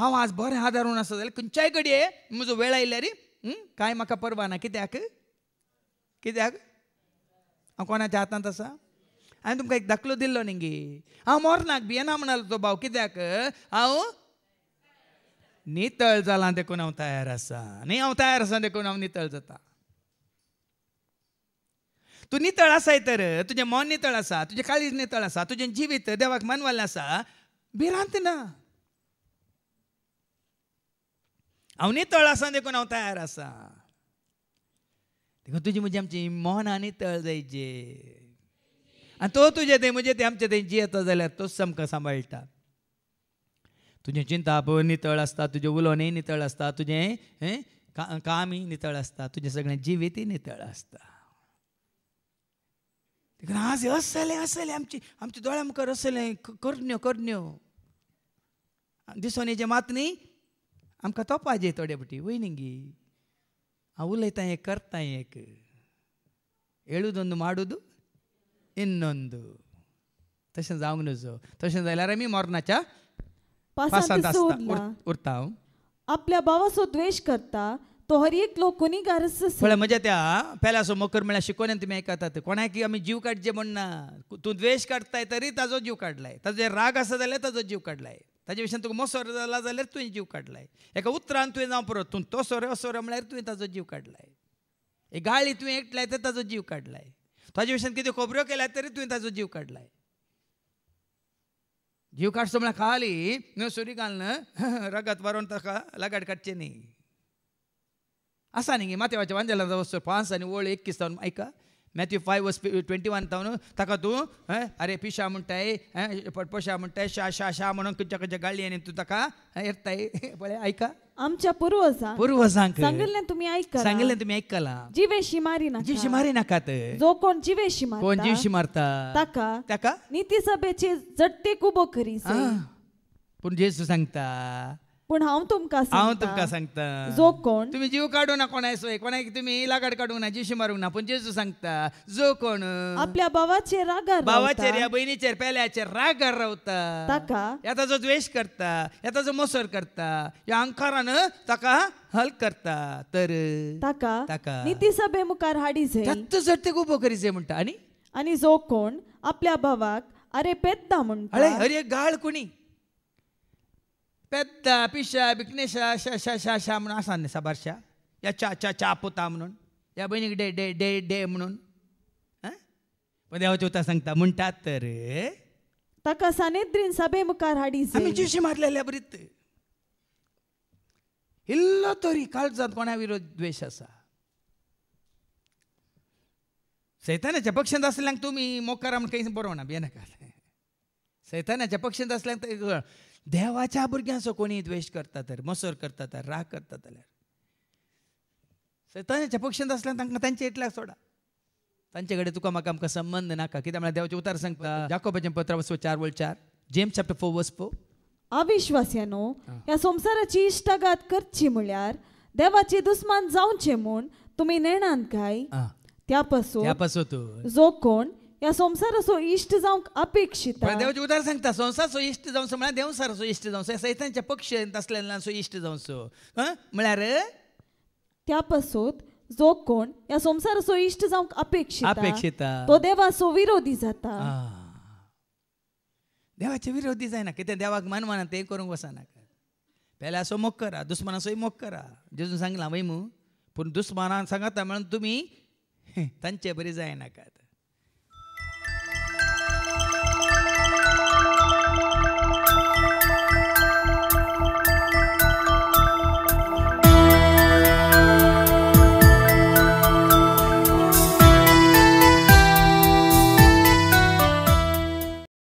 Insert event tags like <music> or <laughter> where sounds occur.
हांव आज बरें आदार आसा जाल्यार खंयच्याय ये म्हजो वेळ आयल्या रे कांय म्हाका परवा ना कित्याक कित्याक हांव कोणाच्या हातांत आसा हांवें तुमकां एक दाखलो दिल्लो न्ही गे हांव मोरनाक भियेना म्हणालो तो भाव कित्याक हांव हो? नितळ जालां देखून हांव तयार आसा न्ही हांव तयार आसा देखून हांव नितळ जाता तूं नितळ आसाय तर तुजें मन नितळ आसा तुजें काळीज नितळ आसा तुजें जिवीत देवाक मनवाल्लें आसा भिरांत ना देखून हा तयार असा देखून तुझी म्हणजे आमची आणि तळ जायचे आणि तो तुझे ते म्हणजे ते आमचे ते येता जाल्यार तोच सामको सांबाळटा तुझे चिंता पळय नितळ असता तुझे उलोवणे नितळ असता तुझे काम का, कामी नितळ असता तुझे सगळे जिवितही नितळ असता आज असले असले आमची आमच्या दोळ्या मुखार असले करण्यो करण्यो दिसोन हेजे मात न्ही आमकां तोपा जे थोडे पटी उलयतां हें ಉಲೈತಾಯೆ एक ಹೇಳುವುದೊಂದು ಮಾಡುವುದು इनोंद तशें जावंक नजो तशें जाल्यार आमी मरणाच्या पासांत उरता आपल्या भावाचो द्वेश करता तो हर एक लोक कोणी पळय म्हज्या त्या पेलासो मोकर म्हळ्यार शिकोवन तुमी आयकतात कोणाक आमी जीव काडचे म्हण ना तूं द्वेश काडटाय तरी ताजो जीव काडलाय ताजो राग आसा जाल्यार ताजो जीव काडलाय ताजे विशयन तुका मोसोर जाला जाल्यार तुवें जीव काडलाय एका उतरान तुवें जावं परत तूं तो सोरो सोरो म्हळ्यार तुवें ताजो जीव काडलाय एक गाळी तुवें एकटलाय तर ताजो जीव काडलाय ताजे विशयन कितें खोबऱ्यो केल्या तरी तुवें ताजो जीव काडलाय जीव काडचो म्हळ्यार खाली न्हू सुरी न <laughs> रगत मारून ताका लगाड काडचें न्ही आसा न्ही मातेवाच्या वांजेला वस्तू पांच आनी वळ एक किस्तावन आयका मॅथ्यू फाइव वर्स ट्वेंटी वन तावन ताका तूं आरे पिशा शा म्हणटाय पटपो शा म्हणटाय शा शा शा म्हणून कडच्या खंयच्या गाळयेन तूं ताका येताय पळय आयका आमच्या पुर्वजांक पुर्वजांक सांगिल्लें तुमी आयकला सांगिल्लें तुमी आयकला जिवे मारी ना जी मारी नाकात जो कोण जिवे शिमार कोण जीव मारता ताका ताका नीती सभेची जट्टेक उबो करी पूण जेसू सांगता पूण हांव तुमकां हांव तुमकां सांगता जो कोण तुमी जीव काडूं ना कोणा सोय कोणाक तुमी लागाड काडूंक ना जीशी मारूंक ना पूण जेजू सांगता जो कोण आपल्या भावाचेर रागार भावाचेर या भयणीचेर पेल्याचेर रागार रावता ताका येता जो द्वेष करता येता जो मोसर करता या अंकारान ताका हल करता तर ताका ताका निती सभे मुखार हाडी जाय जर ते उबो करी म्हणटा आनी आनी जो कोण आपल्या भावाक अरे पेत्ता म्हणटा अरे अरे गाळ कोणी పెద్ద పిష బిక్నేష शा शा ష म्हणून असा न्ही साबार या चा चा चा पोता म्हणून या भयणीक डे डे डे डे म्हणून देवा चवता सांगता म्हणटात तर ताका सानिद्रीन सभे मुखार हाडी आमी जिवशी मारलेल्या बरीत इल्लो तरी काळजात कोणा विरोध द्वेष आसा सैतानाच्या पक्षांत असल्यांक तुमी मोकारा म्हण काही बरोवना बिये नाका सैतानाच्या पक्षांत असल्यांक देवाच्या भुरग्यांचो कोणी द्वेष करता तर मसर करता तर राग करता जाल्यार सैतानाच्या पक्षांत असल्यान तांकां तांचे इतल्याक सोडा तांचे कडेन तुका म्हाका आमकां संबंध नाका कित्याक म्हळ्यार देवाचे उतार सांगता जाकोबाचे पत्र वसपो चार वळ चार जेम्स चॅप्टर फोर वसपो पो ह्या संवसाराची इश्टागात करची म्हळ्यार देवाची दुस्मान जावचे म्हूण तुमी नेणान काय त्या पासून जो कोण या संसार सो इश्ट जावंक अपेक्षित देवाचे उदार सांगता संसार सो इश्ट जावं सो म्हळ्यार देवसार सो इश्ट जावं सैतांच्या पक्ष तसलेल्यान सो इश्ट जावं सो म्हळ्यार त्या पासून जो कोण या संसार सो इश्ट जावंक अपेक्षित अपेक्षित तो देवा सो विरोधी जाता देवाचे विरोधी जायना ते देवाक मानवाना ते करूंक वसाना पहिला असो मोग करा दुस्मानासोय मोग करा जेजून सांगला वै पण पूण सांगता म्हणून तुम्ही तांचे बरी जायनाकात